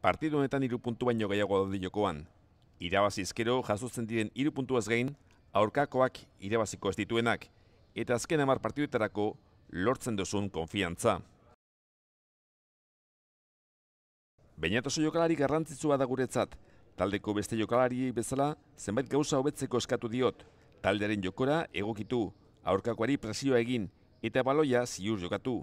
partidu honetan hiru baino gehiago daude jokoan. Irabazi ezkero jasotzen diren hiru puntu gain, aurkakoak irabaziko ez dituenak, eta azken hamar partiduetarako lortzen duzun konfiantza. Beinatoso jokalari garrantzitsua da guretzat, taldeko beste jokalari bezala zenbait gauza hobetzeko eskatu diot, taldearen jokora egokitu, aurkakoari presioa egin, eta baloia ziur jokatu.